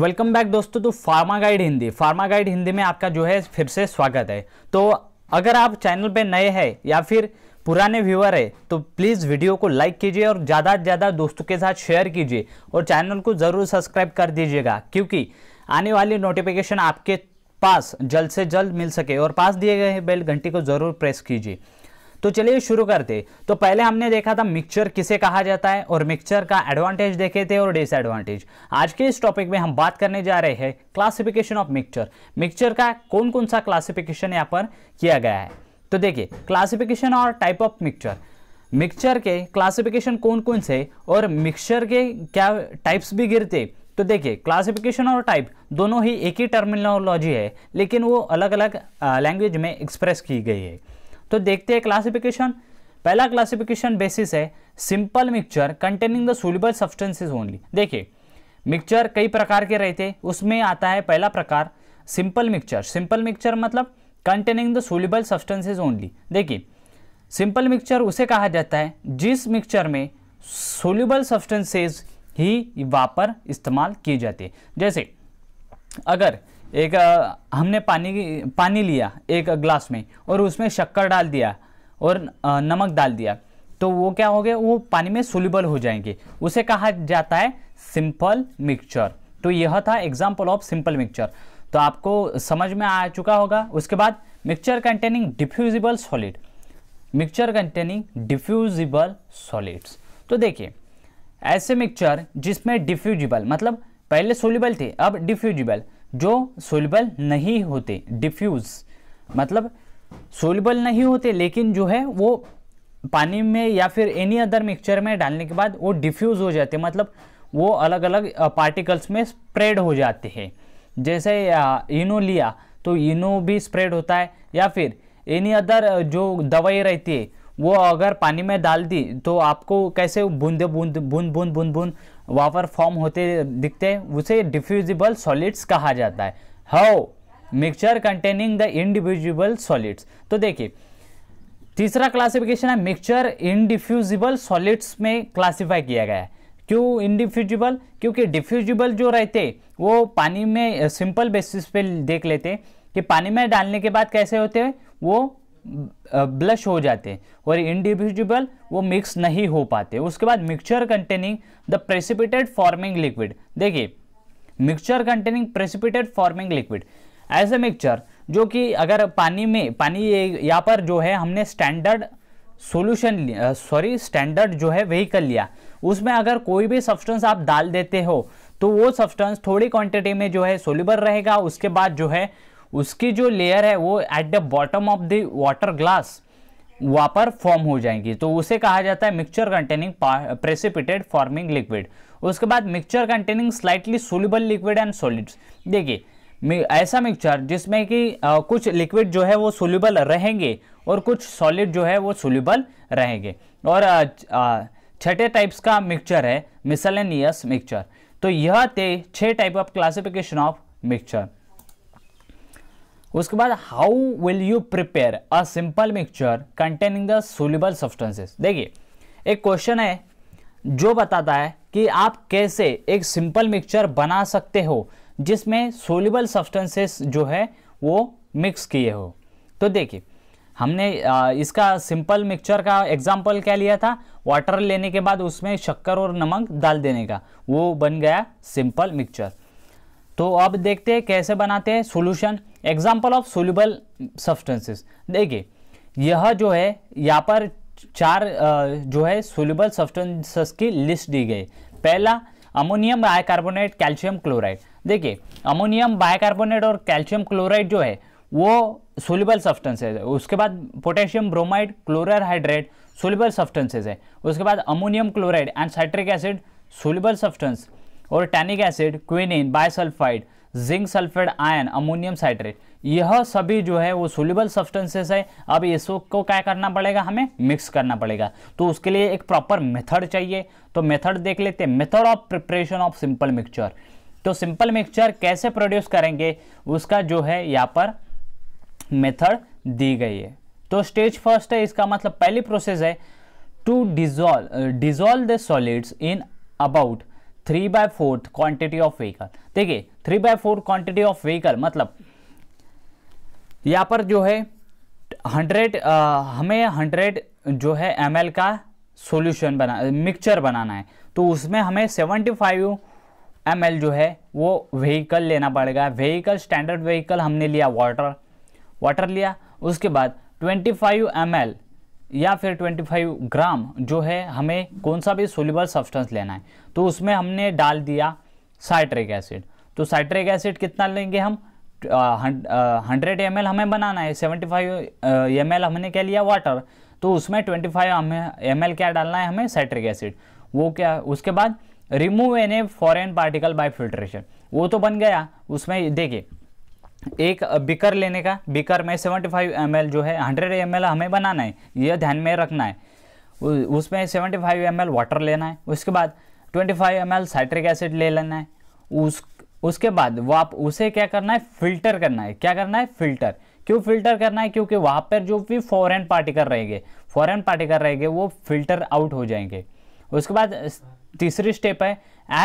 Welcome back दोस्तों तो pharma guide Hindi pharma guide Hindi में आपका जो है फिर से स्वागत है तो अगर आप चैनल पे नए हैं या फिर पुराने व्यूअर है तो प्लीज़ वीडियो को लाइक कीजिए और ज़्यादा से ज़्यादा दोस्तों के साथ शेयर कीजिए और चैनल को ज़रूर सब्सक्राइब कर दीजिएगा क्योंकि आने वाली नोटिफिकेशन आपके पास जल्द से जल्द मिल सके और पास दिए गए बेल घंटी को ज़रूर प्रेस कीजिए तो चलिए शुरू करते तो पहले हमने देखा था मिक्सचर किसे कहा जाता है और मिक्सचर का एडवांटेज देखे थे और डिसएडवांटेज आज के इस टॉपिक में हम बात करने जा रहे हैं क्लासिफिकेशन ऑफ मिक्सचर मिक्सचर का कौन कौन सा क्लासिफिकेशन यहाँ पर किया गया है तो देखिए क्लासिफिकेशन और टाइप ऑफ मिक्सचर मिक्सचर के क्लासिफिकेशन कौन कौन से और मिक्सचर के क्या टाइप्स भी गिरते तो देखिए क्लासिफिकेशन और टाइप दोनों ही एक ही टर्मिनोलॉजी है लेकिन वो अलग अलग लैंग्वेज में एक्सप्रेस की गई है तो देखते हैं क्लासिफिकेशन पहला क्लासिफिकेशन बेसिस है simple mixture containing the soluble substances only देखिए मिक्सचर कई प्रकार के रहते हैं उसमें आता है पहला प्रकार सिंपल मिक्सचर सिंपल मिक्सचर मतलब containing the soluble substances only देखिए सिंपल मिक्सचर उसे कहा जाता है जिस मिक्सचर में सोल्यूबल सब्सटेंसेज ही वापर इस्तेमाल किए जाते हैं जैसे अगर एक हमने पानी पानी लिया एक ग्लास में और उसमें शक्कर डाल दिया और नमक डाल दिया तो वो क्या हो गया वो पानी में सोल्यूबल हो जाएंगे उसे कहा जाता है सिंपल मिक्सचर तो यह था एग्जाम्पल ऑफ सिंपल मिक्सचर तो आपको समझ में आ चुका होगा उसके बाद mixture containing diffusible solid mixture containing diffusible solids तो देखिए ऐसे मिक्सचर जिसमें डिफ्यूजिबल मतलब पहले सोल्यूबल थे अब डिफ्यूजिबल जो सोलबल नहीं होते डिफ्यूज़ मतलब सोलबल नहीं होते लेकिन जो है वो पानी में या फिर एनी अदर मिक्सचर में डालने के बाद वो डिफ्यूज़ हो जाते हैं मतलब वो अलग अलग पार्टिकल्स में स्प्रेड हो जाते हैं जैसे इनो लिया तो इनो भी स्प्रेड होता है या फिर एनी अदर जो दवाई रहती है वो अगर पानी में डाल दी तो आपको कैसे बूंदे बूंद बूंद बूंद बूंद बूंद वहाँ पर फॉर्म होते दिखते हैं उसे डिफ्यूजिबल सॉलिड्स कहा जाता है how mixture containing the individual solids तो देखिए तीसरा क्लासिफिकेशन है मिक्सचर इनडिफ्यूजिबल सॉलिड्स में क्लासिफाई किया गया है क्यों इनडिफ्यूजिबल क्योंकि डिफ्यूजिबल जो रहते वो पानी में सिंपल बेसिस पे देख लेते कि पानी में डालने के बाद कैसे होते हैं वो ब्लश हो जाते हैं और इंडिविजुअल वो मिक्स नहीं हो पाते उसके बाद mixture containing the precipitated forming liquid देखिए mixture containing precipitated forming liquid as a mixture जो कि अगर पानी में पानी यहाँ पर जो है हमने स्टैंडर्ड सॉल्यूशन सॉरी स्टैंडर्ड जो है कर लिया उसमें अगर कोई भी सब्सटेंस आप डाल देते हो तो वो सब्सटेंस थोड़ी क्वांटिटी में जो है सोल्यूबल रहेगा उसके बाद जो है उसकी जो लेयर है वो at the bottom of the water glass वहाँ पर फॉर्म हो जाएंगी तो उसे कहा जाता है mixture containing precipitated forming liquid उसके बाद mixture containing slightly soluble liquid and solids देखिए ऐसा मिक्सचर जिसमें कि कुछ लिक्विड जो है वो सोल्यूबल रहेंगे और कुछ सॉलिड जो है वो सोल्यूबल रहेंगे और छठे टाइप्स का मिक्सचर है मिसलेनियस मिक्सचर तो यह थे छः type of classification of mixture उसके बाद how will you prepare a simple mixture containing the soluble substances देखिए एक क्वेश्चन है जो बताता है कि आप कैसे एक सिंपल मिक्सचर बना सकते हो जिसमें सोल्यूबल सब्सटेंसेस जो है वो मिक्स किए हो तो देखिए हमने इसका सिंपल मिक्सचर का एग्जाम्पल क्या लिया था वाटर लेने के बाद उसमें शक्कर और नमक डाल देने का वो बन गया सिंपल मिक्सचर तो अब देखते हैं कैसे बनाते हैं solution example of soluble substances देखिए यह जो है यहाँ पर चार जो है सोल्यूबल सब्सटेंसेस की लिस्ट दी गई पहला अमोनियम बायकार्बोनेट कैल्शियम क्लोराइड देखिए अमोनियम बायकार्बोनेट और कैल्शियम क्लोराइड जो है वो सोल्यूबल सब्सटेंसेज है उसके बाद potassium bromide chloral hydrate soluble substances है उसके बाद ammonium chloride and citric acid soluble substance और tannic acid quinine bisulphide zinc sulphate iron ammonium citrate यह सभी जो है वो सोल्यूबल सब्सटेंसेस है अब इसको को क्या करना पड़ेगा हमें मिक्स करना पड़ेगा तो उसके लिए एक प्रॉपर मेथड चाहिए तो मेथड देख लेते हैं method of preparation of simple mixture तो सिंपल मिक्सचर कैसे प्रोड्यूस करेंगे उसका जो है यहाँ पर मेथड दी गई है तो स्टेज फर्स्ट है इसका मतलब पहली प्रोसेस है to dissolve dissolve the solids in about three by fourth quantity of vehicle देखिए three by fourth quantity of vehicle मतलब यहाँ पर जो है हंड्रेड हमें हंड्रेड जो है एम का सॉल्यूशन बना मिक्सचर बनाना है तो उसमें हमें सेवेंटी फाइव एम जो है वो व्हीकल लेना पड़ेगा व्हीकल स्टैंडर्ड व्हीकल हमने लिया वाटर वाटर लिया उसके बाद ट्वेंटी फाइव एम या फिर 25 ग्राम जो है हमें कौन सा भी सोल्यूबल सब्सटेंस लेना है तो उसमें हमने डाल दिया साइट्रिक एसिड तो साइट्रिक एसिड कितना लेंगे हम हंड्रेड एम हमें बनाना है सेवेंटी फाइव एम हमने क्या लिया वाटर तो उसमें ट्वेंटी फाइव एम एम क्या डालना है हमें साइट्रिक एसिड वो क्या उसके बाद remove an a foreign particle by filtration वो तो बन गया उसमें देखिए एक बिकर लेने का बिकर में सेवेंटी फाइव एम जो है हंड्रेड एम हमें बनाना है यह ध्यान में रखना है उसमें फाइव एम वाटर लेना है उसके बाद twenty five M citric acid ले लेना है उस उसके बाद वो आप उसे क्या करना है फिल्टर करना है क्या करना है फिल्टर क्यों फिल्टर करना है क्योंकि वहाँ पर जो भी फॉरेन पार्टिकल रहेंगे फॉरेन पार्टिकल रहेंगे वो फिल्टर आउट हो जाएंगे उसके बाद तीसरी स्टेप है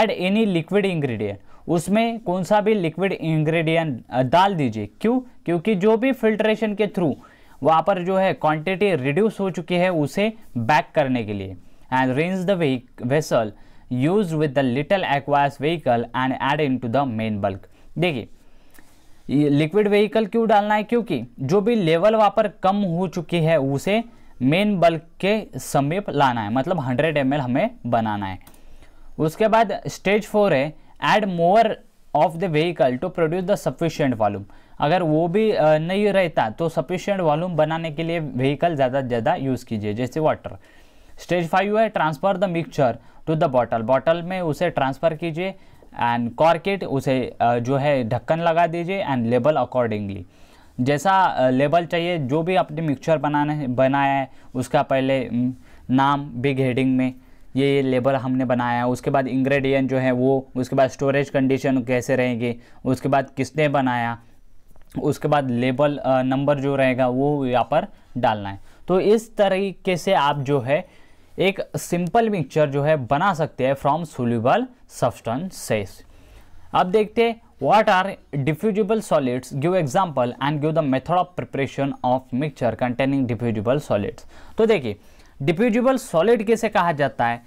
ऐड एनी लिक्विड इंग्रेडिएंट उसमें कौन सा भी लिक्विड इंग्रेडिएंट डाल दीजिए क्यों क्योंकि जो भी फिल्ट्रेशन के थ्रू वहाँ पर जो है क्वांटिटी रिड्यूस हो चुकी है उसे बैक करने के लिए and rinse the vessel use with the little aqueous vehicle and add into the main bulk देखिए लिक्विड व्हीकल क्यों डालना है क्योंकि जो भी लेवल वहाँ पर कम हो चुकी है उसे मेन बल्क के समीप लाना है मतलब 100 एम हमें बनाना है उसके बाद स्टेज फोर है add more of the vehicle to produce the sufficient volume अगर वो भी नहीं रहता तो सफिशियंट वॉल्यूम बनाने के लिए व्हीकल ज़्यादा से ज़्यादा यूज़ कीजिए जैसे वाटर स्टेज फाइव है transfer the mixture to the bottle bottle में उसे ट्रांसफ़र कीजिए एंड कॉर्केट उसे जो है ढक्कन लगा दीजिए एंड लेबल अकॉर्डिंगली जैसा लेबल चाहिए जो भी आपने मिक्सचर बनाने बनाया है उसका पहले नाम बिग हेडिंग में ये लेबल हमने बनाया उसके बाद इंग्रेडिएंट जो है वो उसके बाद स्टोरेज कंडीशन कैसे रहेगी उसके बाद किसने बनाया उसके बाद लेबल नंबर जो रहेगा वो यहाँ पर डालना है तो इस तरीके से आप जो है एक सिंपल मिक्सचर जो है बना सकते हैं फ्रॉम सोल्यूबल सब्सटेंसेस अब देखते हैं what are diffusible solids give example and give the method of preparation of mixture containing diffusible solids तो देखिए डिफ्यूजिबल सॉलिड कैसे कहा जाता है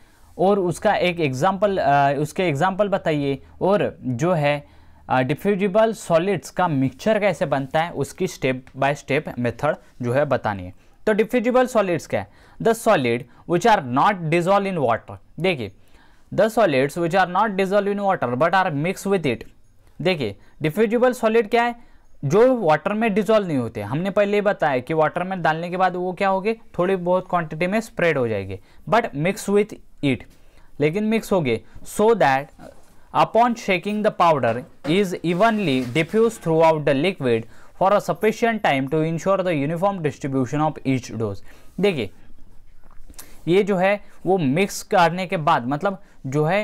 और उसका एक एग्जाम्पल उसके एग्जाम्पल बताइए और जो है डिफ्यूजिबल सॉलिड्स का मिक्सचर कैसे बनता है उसकी स्टेप बाय स्टेप मेथड जो है बतानी है तो डिफ्यूजिबल सॉलिड्स क्या है the solid which are not dissolve in water देखिए the solids which are not dissolve in water but are mix with it देखिए डिफ्यूजिबल सॉलिड क्या है जो वाटर में डिजोल्व नहीं होते हमने पहले बताया कि वाटर में डालने के बाद वो क्या होगी थोड़ी बहुत क्वांटिटी में स्प्रेड हो जाएगी बट मिक्स विथ ईट लेकिन मिक्स हो गए so that upon shaking the powder is evenly diffuse throughout the liquid for a sufficient time to ensure the uniform distribution of each dose देखिए ये जो है वो मिक्स करने के बाद मतलब जो है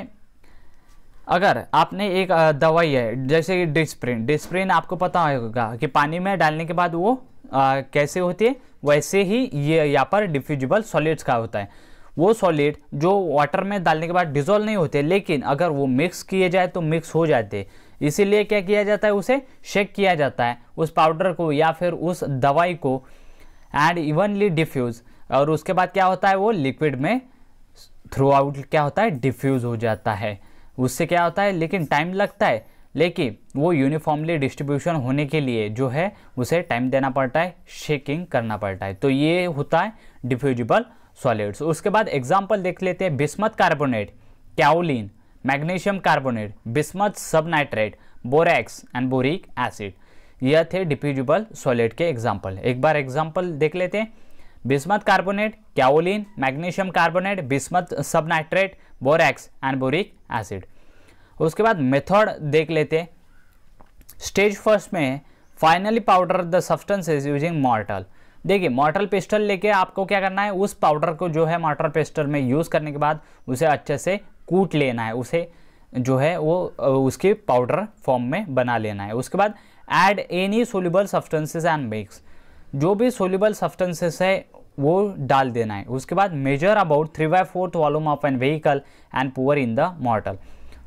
अगर आपने एक दवाई है जैसे कि डिस्प्रिन डिस्प्रिन आपको पता होगा कि पानी में डालने के बाद वो आ, कैसे होती है वैसे ही ये यहाँ पर डिफ्यूजिबल सॉलिड्स का होता है वो सॉलिड जो वाटर में डालने के बाद डिजोल्व नहीं होते लेकिन अगर वो मिक्स किए जाए तो मिक्स हो जाते इसीलिए क्या किया जाता है उसे शेक किया जाता है उस पाउडर को या फिर उस दवाई को एंड इवनली डिफ्यूज़ और उसके बाद क्या होता है वो लिक्विड में थ्रू आउट क्या होता है डिफ्यूज़ हो जाता है उससे क्या होता है लेकिन टाइम लगता है लेकिन वो यूनिफॉर्मली डिस्ट्रीब्यूशन होने के लिए जो है उसे टाइम देना पड़ता है शेकिंग करना पड़ता है तो ये होता है डिफ्यूजिबल सॉलिड्स उसके बाद एग्जाम्पल देख लेते हैं bismuth carbonate kaolin magnesium carbonate bismuth subnitrate and boric acid यह थे डिफ्यूजिबल सॉलिड के एग्जाम्पल एक बार एग्जाम्पल देख लेते हैं bismuth carbonate kaolin magnesium carbonate bismuth subnitrate borax and boric acid उसके बाद मेथड देख लेते स्टेज फर्स्ट में finally powder the is using mortar देखिए मॉर्टल पिस्टल लेके आपको क्या करना है उस पाउडर को जो है मॉर्टल पिस्टल में यूज़ करने के बाद उसे अच्छे से कूट लेना है उसे जो है वो उसके पाउडर फॉर्म में बना लेना है उसके बाद add any soluble substances and mix जो भी सोल्यूबल सब्सटेंसेस है वो डाल देना है उसके बाद measure about three by fourth volume of an vehicle and pour in the mortar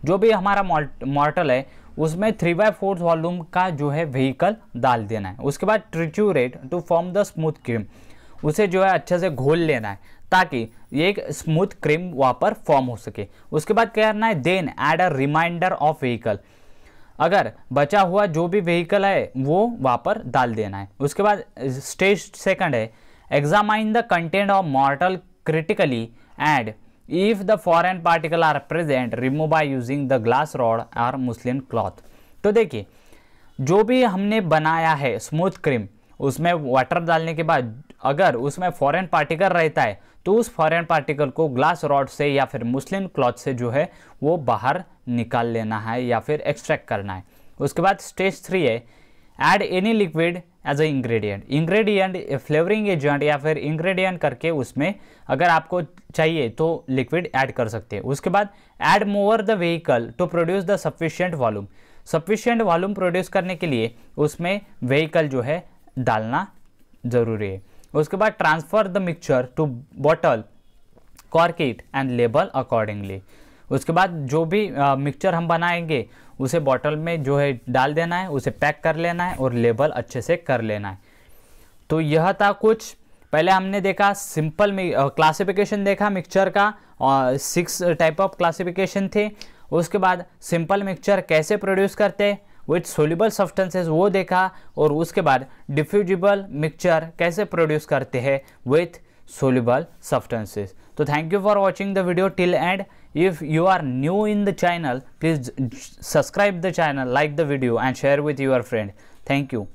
जो भी हमारा मॉर्टल है उसमें थ्री बाय फोर्थ वॉल्यूम का जो है व्हीकल डाल देना है उसके बाद triturate to form the smooth cream उसे जो है अच्छे से घोल लेना है ताकि एक स्मूथ क्रीम वहाँ पर फॉर्म हो सके उसके बाद क्या करना है then add a remainder of vehicle अगर बचा हुआ जो भी व्हीकल है वो वहाँ पर डाल देना है उसके बाद स्टेज सेकंड है examine the content of mortar critically and if the foreign particle are present remove by using the glass rod or muslin cloth तो देखिए जो भी हमने बनाया है स्मूथ क्रीम उसमें वाटर डालने के बाद अगर उसमें फॉरेन पार्टिकल रहता है तो उस फॉरेन पार्टिकल को ग्लास रॉड से या फिर मुस्लिन क्लॉथ से जो है वो बाहर निकाल लेना है या फिर एक्सट्रैक्ट करना है उसके बाद स्टेज थ्री है add any liquid as a ingredient ingredient flavouring agent या फिर इंग्रेडिएंट करके उसमें अगर आपको चाहिए तो लिक्विड ऐड कर सकते हैं उसके बाद add more the vehicle to produce the sufficient volume sufficient volume produce करने के लिए उसमें व्हीकल जो है डालना ज़रूरी है उसके बाद transfer the mixture to bottle cork it and label accordingly उसके बाद जो भी मिक्सचर हम बनाएंगे उसे बॉटल में जो है डाल देना है उसे पैक कर लेना है और लेबल अच्छे से कर लेना है तो यह था कुछ पहले हमने देखा सिंपल क्लासिफिकेशन देखा मिक्सचर का सिक्स टाइप ऑफ क्लासिफिकेशन थे उसके बाद सिंपल मिक्सचर कैसे प्रोड्यूस करते विथ सोल्यूबल सब्सटेंसेस वो देखा और उसके बाद डिफ्यूजिबल मिक्सचर कैसे प्रोड्यूस करते हैं with soluble substances So thank you for watching the video till end. If you are new in the channel, please subscribe the channel, like the video and share with your friend. Thank you.